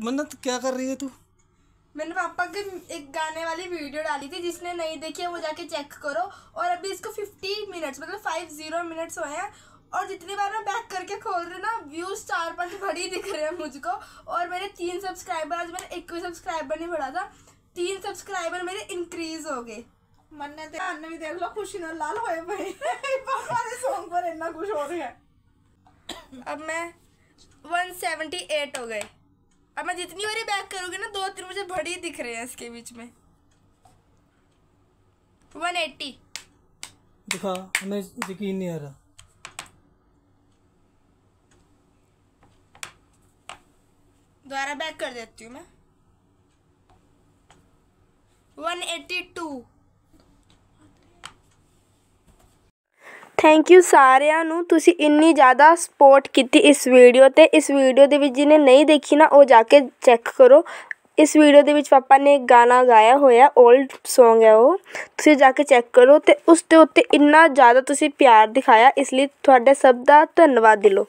मन्नत क्या कर रही है तू मैंने पापा की एक गाने वाली वीडियो डाली थी जिसने नहीं देखी है वो जाके चेक करो और अभी इसको फिफ्टी मिनट्स मतलब फाइव जीरो मिनट्स हुए हैं और जितनी बार मैं बैक करके खोल रही हूँ ना व्यूज चार पाँच बड़ी दिख रहे हैं मुझको और मेरे तीन सब्सक्राइबर आज मैंने एक सब्सक्राइबर नहीं बढ़ा था तीन सब्सक्राइबर मेरे इंक्रीज हो गए मन्ने ते भी देख लो खुशी ना लाल हो भाई पापा सॉन्ग पर इतना खुश हो रही है अब मैं एट हो गए अब मैं जितनी बारी बैक करूंगी ना दो तीन मुझे बड़ी दिख रहे हैं इसके बीच में वन एट्टी दिखा हमें यकीन नहीं आ रहा दोबारा बैक कर देती हूँ मैं one eighty two thank you ਸਾਰਿਆਂ ਨੂੰ ਤੁਸੀਂ ਇੰਨੀ ਜ਼ਿਆਦਾ ਸਪੋਰਟ ਕੀਤੀ ਇਸ ਵੀਡੀਓ ਤੇ ਇਸ ਵੀਡੀਓ ਦੇ ਵਿੱਚ ਜਿਹਨੇ ਨਹੀਂ ਦੇਖੀ ਨਾ ਉਹ ਜਾ ਕੇ ਚੈੱਕ ਕਰੋ ਇਸ ਵੀਡੀਓ ਦੇ ਵਿੱਚ ਪਾਪਾ ਨੇ ਗਾਣਾ ਗਾਇਆ ਹੋਇਆ 올ਡ Song ਹੈ ਉਹ ਤੁਸੀਂ ਜਾ ਕੇ ਚੈੱਕ ਕਰੋ ਤੇ ਉਸ ਦੇ ਉੱਤੇ ਇੰਨਾ ਜ਼ਿਆਦਾ ਤੁਸੀਂ ਪਿਆਰ ਦਿਖਾਇਆ ਇਸ ਲਈ ਤੁਹਾਡੇ ਸਭ ਦਾ ਧੰਨਵਾਦ ਦਿਲੋਂ